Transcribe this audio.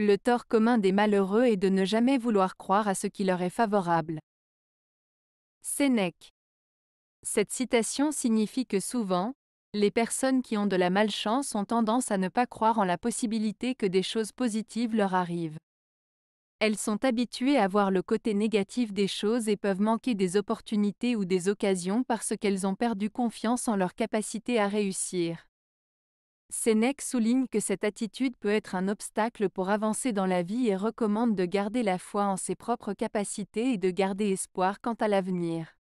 Le tort commun des malheureux est de ne jamais vouloir croire à ce qui leur est favorable. Sénèque. Cette citation signifie que souvent, les personnes qui ont de la malchance ont tendance à ne pas croire en la possibilité que des choses positives leur arrivent. Elles sont habituées à voir le côté négatif des choses et peuvent manquer des opportunités ou des occasions parce qu'elles ont perdu confiance en leur capacité à réussir. Sénèque souligne que cette attitude peut être un obstacle pour avancer dans la vie et recommande de garder la foi en ses propres capacités et de garder espoir quant à l'avenir.